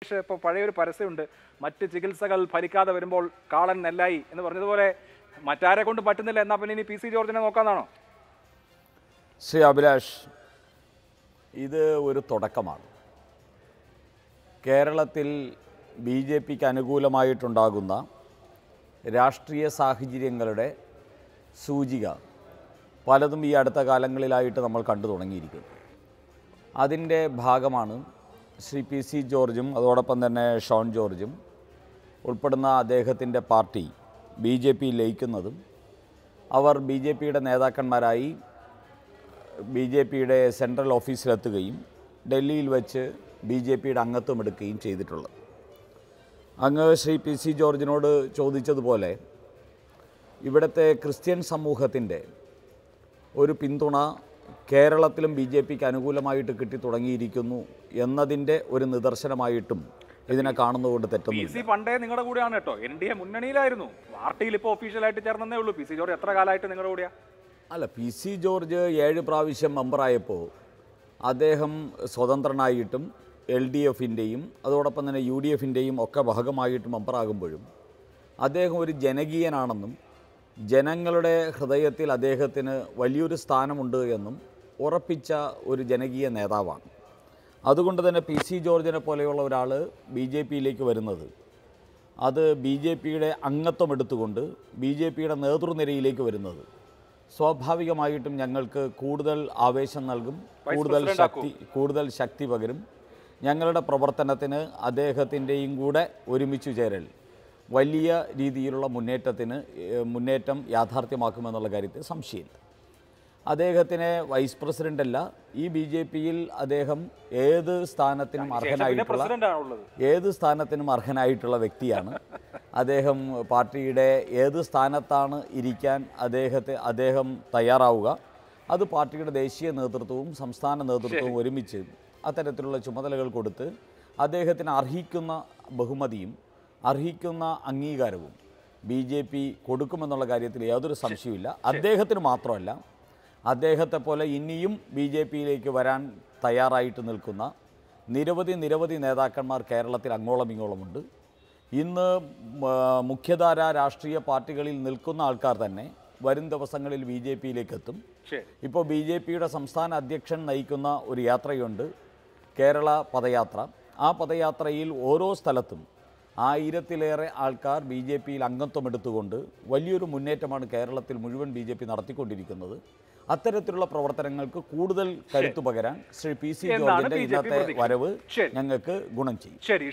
പക്ഷേ ഇപ്പോൾ പഴയൊരു പരസ്യമുണ്ട് മറ്റ് ചികിത്സകൾ ഫലിക്കാതെ വരുമ്പോൾ കാളൻ നെല്ലായി എന്ന് പറഞ്ഞതുപോലെ മറ്റാരെ കൊണ്ട് പറ്റുന്നില്ല എന്നാൽ പിന്നെ ഇനി പി സി ജോർജിനെ നോക്കാന്നാണോ ശ്രീ അഭിലാഷ് ഇത് ഒരു തുടക്കമാണ് കേരളത്തിൽ ബി ജെ പിക്ക് അനുകൂലമായിട്ടുണ്ടാകുന്ന രാഷ്ട്രീയ സാഹചര്യങ്ങളുടെ സൂചിക പലതും ഈ അടുത്ത കാലങ്ങളിലായിട്ട് നമ്മൾ കണ്ടു തുടങ്ങിയിരിക്കുന്നു അതിൻ്റെ ഭാഗമാണ് ശ്രീ പി സി ജോർജും അതോടൊപ്പം തന്നെ ഷോൺ ജോർജും ഉൾപ്പെടുന്ന അദ്ദേഹത്തിൻ്റെ പാർട്ടി ബി ജെ പി ലയിക്കുന്നതും അവർ ബി ജെ പിയുടെ നേതാക്കന്മാരായി ബി ജെ പിയുടെ സെൻട്രൽ ഓഫീസിലെത്തുകയും ഡൽഹിയിൽ വെച്ച് ബി ജെ പിയുടെ അംഗത്വം എടുക്കുകയും ചെയ്തിട്ടുള്ളത് അങ്ങ് ശ്രീ പി സി ജോർജിനോട് ചോദിച്ചതുപോലെ ഇവിടുത്തെ ക്രിസ്ത്യൻ സമൂഹത്തിൻ്റെ ഒരു പിന്തുണ കേരളത്തിലും ബി ജെ പിക്ക് അനുകൂലമായിട്ട് കിട്ടി തുടങ്ങിയിരിക്കുന്നു എന്നതിൻ്റെ ഒരു നിദർശനമായിട്ടും ഇതിനെ കാണുന്നതുകൊണ്ട് തെറ്റുന്നു പി സി പണ്ടേ നിങ്ങളുടെ കൂടെയാണ് കേട്ടോ എൻ ഡി എ മുന്നണിയിലായിരുന്നു പാർട്ടിയിൽ ഇപ്പോൾ ഓഫീഷ്യലായിട്ട് ചേർന്നേ ഉള്ളൂ പി സി ജോർജ് എത്ര കാലമായിട്ട് നിങ്ങളുടെ കൂടെയാണ് അല്ല പി സി ജോർജ് ഏഴ് പ്രാവശ്യം മെമ്പറായപ്പോൾ അദ്ദേഹം സ്വതന്ത്രനായിട്ടും എൽ ഡി എഫിൻ്റെയും അതോടൊപ്പം തന്നെ യു ഡി എഫിൻ്റെയും ഒക്കെ ഭാഗമായിട്ട് മെമ്പറാകുമ്പോഴും അദ്ദേഹം ഒരു ജനകീയനാണെന്നും ജനങ്ങളുടെ ഹൃദയത്തിൽ അദ്ദേഹത്തിന് വലിയൊരു സ്ഥാനമുണ്ട് എന്നും ഉറപ്പിച്ച ഒരു ജനകീയ നേതാവാണ് അതുകൊണ്ട് തന്നെ പി സി ജോർജിനെ പോലെയുള്ള ഒരാൾ ബി ജെ പിയിലേക്ക് വരുന്നത് അത് ബി ജെ പിയുടെ അംഗത്വം എടുത്തുകൊണ്ട് ബി ജെ പിയുടെ നേതൃനിരയിലേക്ക് വരുന്നത് സ്വാഭാവികമായിട്ടും ഞങ്ങൾക്ക് കൂടുതൽ ആവേശം നൽകും കൂടുതൽ ശക്തി കൂടുതൽ ശക്തി പകരും ഞങ്ങളുടെ പ്രവർത്തനത്തിന് അദ്ദേഹത്തിൻ്റെയും കൂടെ ഒരുമിച്ചു ചേരൽ വലിയ രീതിയിലുള്ള മുന്നേറ്റത്തിന് മുന്നേറ്റം യാഥാർത്ഥ്യമാക്കുമെന്നുള്ള കാര്യത്തിൽ സംശയമില്ല അദ്ദേഹത്തിനെ വൈസ് പ്രസിഡന്റ് അല്ല ഈ ബി ജെ പിയിൽ അദ്ദേഹം ഏത് സ്ഥാനത്തിനും അർഹനായിട്ടുള്ള ഏത് സ്ഥാനത്തിനും അർഹനായിട്ടുള്ള വ്യക്തിയാണ് അദ്ദേഹം പാർട്ടിയുടെ ഏത് സ്ഥാനത്താണ് ഇരിക്കാൻ അദ്ദേഹത്തെ അദ്ദേഹം തയ്യാറാവുക അത് പാർട്ടിയുടെ ദേശീയ നേതൃത്വവും സംസ്ഥാന നേതൃത്വവും ഒരുമിച്ച് അത്തരത്തിലുള്ള ചുമതലകൾ കൊടുത്ത് അദ്ദേഹത്തിന് അർഹിക്കുന്ന ബഹുമതിയും അർഹിക്കുന്ന അംഗീകാരവും ബി ജെ പി കൊടുക്കുമെന്നുള്ള കാര്യത്തിൽ യാതൊരു സംശയവുമില്ല അദ്ദേഹത്തിന് മാത്രമല്ല അദ്ദേഹത്തെ പോലെ ഇനിയും ബി ജെ പിയിലേക്ക് വരാൻ തയ്യാറായിട്ട് നിൽക്കുന്ന നിരവധി നിരവധി നേതാക്കന്മാർ കേരളത്തിൽ അങ്ങോളം ഇങ്ങോളമുണ്ട് ഇന്ന് മുഖ്യധാര രാഷ്ട്രീയ പാർട്ടികളിൽ നിൽക്കുന്ന ആൾക്കാർ തന്നെ വരും ദിവസങ്ങളിൽ ബി ജെ പിയിലേക്ക് എത്തും ഇപ്പോൾ ബി ജെ പിയുടെ സംസ്ഥാന അധ്യക്ഷൻ നയിക്കുന്ന ഒരു യാത്രയുണ്ട് കേരള പദയാത്ര ആ പദയാത്രയിൽ ഓരോ സ്ഥലത്തും ആയിരത്തിലേറെ ആൾക്കാർ ബി ജെ പിയിൽ എടുത്തുകൊണ്ട് വലിയൊരു മുന്നേറ്റമാണ് കേരളത്തിൽ മുഴുവൻ ബി ജെ പി നടത്തിക്കൊണ്ടിരിക്കുന്നത് അത്തരത്തിലുള്ള പ്രവർത്തനങ്ങൾക്ക് കൂടുതൽ കരുത്തു പകരാൻ ശ്രീ പി സി ജോർജിന്റെ ഇന്നത്തെ വരവ് ഞങ്ങൾക്ക് ഗുണം ചെയ്യും